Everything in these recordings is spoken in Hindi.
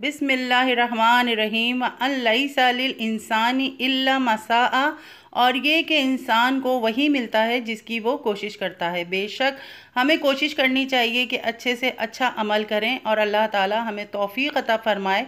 बिसमीम अल्लासानसानी मसा और ये कि इंसान को वही मिलता है जिसकी वो कोशिश करता है बेशक हमें कोशिश करनी चाहिए कि अच्छे से अच्छा अमल करें और अल्लाह ताला हमें तौफ़ी अता फ़रमाए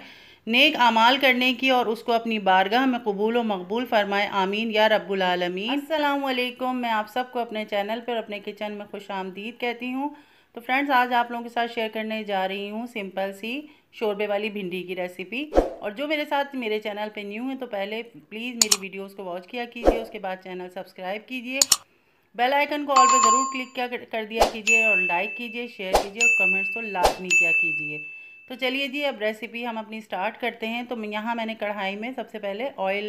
नेक अमाल करने की और उसको अपनी बारगाह में कबूल व मकबूल फरमाए आमीन या रब्बुलमीन असलकुम मैं आप सबको अपने चैनल पर अपने किचन में खुश आमदीद कहती हूँ तो फ्रेंड्स आज आप लोगों के साथ शेयर करने जा रही हूँ सिंपल सी शोरबे वाली भिंडी की रेसिपी और जो मेरे साथ मेरे चैनल पे न्यू हैं तो पहले प्लीज़ मेरी वीडियोस को वॉच किया कीजिए उसके बाद चैनल सब्सक्राइब कीजिए बेल आइकन को ऑल पे ज़रूर क्लिक किया कर दिया कीजिए और लाइक कीजिए शेयर कीजिए और कमेंट्स तो लाजमी किया कीजिए तो चलिए जी अब रेसिपी हम अपनी स्टार्ट करते हैं तो यहाँ मैंने कढ़ाई में सबसे पहले ऑयल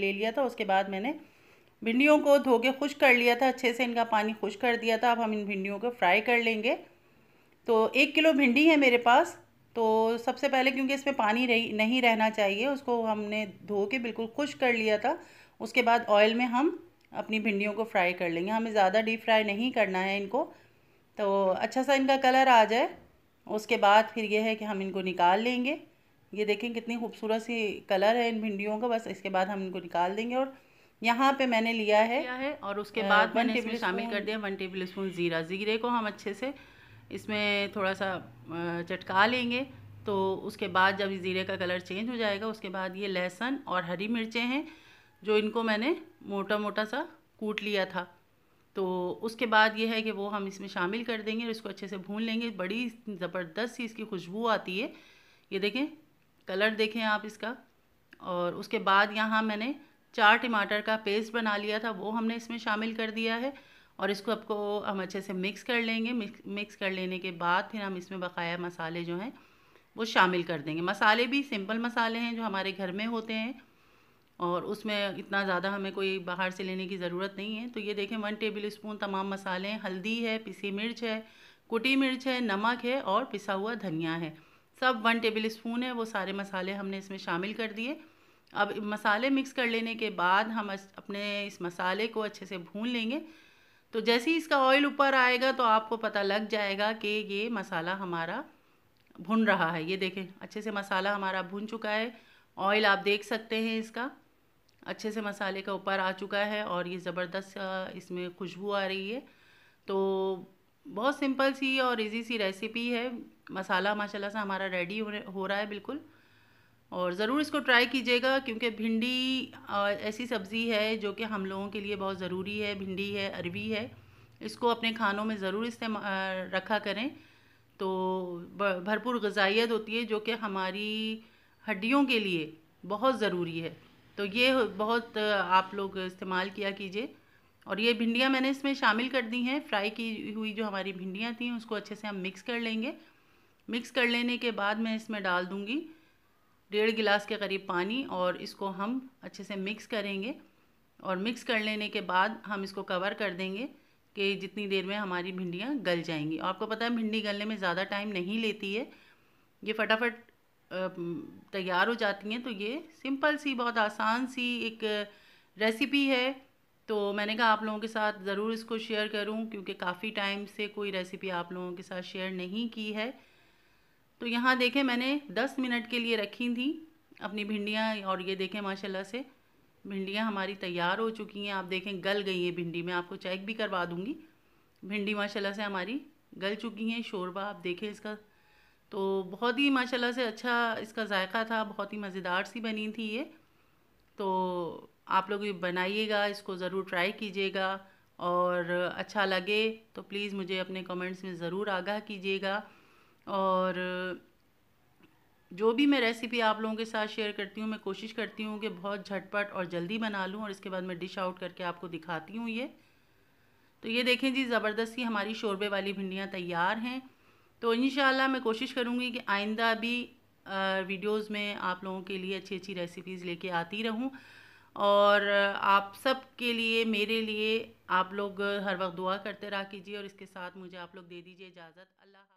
ले लिया था उसके बाद मैंने भिंडियों को धो के खुश कर लिया था अच्छे से इनका पानी खुश कर दिया था अब हम इन भिंडियों को फ्राई कर लेंगे तो एक किलो भिंडी है मेरे पास तो सबसे पहले क्योंकि इसमें पानी रही नहीं रहना चाहिए उसको हमने धो के बिल्कुल खुश कर लिया था उसके बाद ऑयल में हम अपनी भिंडियों को फ्राई कर लेंगे हमें ज़्यादा डीप फ्राई नहीं करना है इनको तो अच्छा सा इनका कलर आ जाए उसके बाद फिर ये है कि हम इनको निकाल लेंगे ये देखें कितनी खूबसूरत सी कलर है इन भिंडियों का बस इसके बाद हम इनको निकाल देंगे और यहाँ पे मैंने लिया है, लिया है और उसके बाद मैंने इसमें शामिल कर दिया वन टेबल स्पून ज़ीरा ज़ीरे को हम अच्छे से इसमें थोड़ा सा चटका लेंगे तो उसके बाद जब ज़ीरे का कलर चेंज हो जाएगा उसके बाद ये लहसुन और हरी मिर्चें हैं जो इनको मैंने मोटा मोटा सा कूट लिया था तो उसके बाद ये है कि वो हम इसमें शामिल कर देंगे और इसको अच्छे से भून लेंगे बड़ी ज़बरदस्त सी इसकी खुशबू आती है ये देखें कलर देखें आप इसका और उसके बाद यहाँ मैंने चार टमाटर का पेस्ट बना लिया था वो हमने इसमें शामिल कर दिया है और इसको आपको हम अच्छे से मिक्स कर लेंगे मिक्स कर लेने के बाद फिर हम इसमें बकाया मसाले जो हैं वो शामिल कर देंगे मसाले भी सिंपल मसाले हैं जो हमारे घर में होते हैं और उसमें इतना ज़्यादा हमें कोई बाहर से लेने की ज़रूरत नहीं है तो ये देखें वन टेबल स्पून तमाम मसाले हैं हल्दी है पिसी मिर्च है कुटी मिर्च है नमक है और पिसा हुआ धनिया है सब वन टेबल स्पून है वो सारे मसाले हमने इसमें शामिल कर दिए अब मसाले मिक्स कर लेने के बाद हम अपने इस मसाले को अच्छे से भून लेंगे तो जैसे ही इसका ऑयल ऊपर आएगा तो आपको पता लग जाएगा कि ये मसाला हमारा भुन रहा है ये देखें अच्छे से मसाला हमारा भुन चुका है ऑयल आप देख सकते हैं इसका अच्छे से मसाले का ऊपर आ चुका है और ये ज़बरदस्त इसमें खुशबू आ रही है तो बहुत सिंपल सी और इजी सी रेसिपी है मसाला माशाल्लाह से हमारा रेडी हो रहा है बिल्कुल और ज़रूर इसको ट्राई कीजिएगा क्योंकि भिंडी ऐसी सब्ज़ी है जो कि हम लोगों के लिए बहुत ज़रूरी है भिंडी है अरबी है इसको अपने खानों में ज़रूर इस्तेमाल रखा करें तो भरपूर गजाइत होती है जो कि हमारी हड्डियों के लिए बहुत ज़रूरी है तो ये बहुत आप लोग इस्तेमाल किया कीजिए और ये भिंडियाँ मैंने इसमें शामिल कर दी हैं फ्राई की हुई जो हमारी भिंडियाँ थी उसको अच्छे से हम मिक्स कर लेंगे मिक्स कर लेने के बाद मैं इसमें डाल दूँगी डेढ़ गिलास के करीब पानी और इसको हम अच्छे से मिक्स करेंगे और मिक्स कर लेने के बाद हम इसको कवर कर देंगे कि जितनी देर में हमारी भिंडियाँ गल जाएंगी आपको पता है भिंडी गलने में ज़्यादा टाइम नहीं लेती है ये फटाफट तैयार हो जाती हैं तो ये सिंपल सी बहुत आसान सी एक रेसिपी है तो मैंने कहा आप लोगों के साथ ज़रूर इसको शेयर करूं क्योंकि काफ़ी टाइम से कोई रेसिपी आप लोगों के साथ शेयर नहीं की है तो यहाँ देखें मैंने दस मिनट के लिए रखी थी अपनी भिंडियाँ और ये देखें माशाल्लाह से भिंडियाँ हमारी तैयार हो चुकी हैं आप देखें गल गई हैं भिंडी मैं आपको चेक भी करवा दूँगी भिंडी माशाला से हमारी गल चुकी हैं शोरबा आप देखें इसका तो बहुत ही माशाल्लाह से अच्छा इसका जायका था बहुत ही मज़ेदार सी बनी थी ये तो आप लोग भी बनाइएगा इसको ज़रूर ट्राई कीजिएगा और अच्छा लगे तो प्लीज़ मुझे अपने कमेंट्स में ज़रूर आगाह कीजिएगा और जो भी मैं रेसिपी आप लोगों के साथ शेयर करती हूँ मैं कोशिश करती हूँ कि बहुत झटपट और जल्दी बना लूँ और इसके बाद मैं डिश आउट करके आपको दिखाती हूँ ये तो ये देखें जी ज़बरदस्ती हमारी शोरबे वाली भिंडियाँ तैयार हैं तो इन मैं कोशिश करूँगी कि आइंदा भी वीडियोस में आप लोगों के लिए अच्छी अच्छी रेसिपीज़ लेके आती रहूँ और आप सब के लिए मेरे लिए आप लोग हर वक्त दुआ करते रह कीजिए और इसके साथ मुझे आप लोग दे दीजिए इजाज़त अल्लाह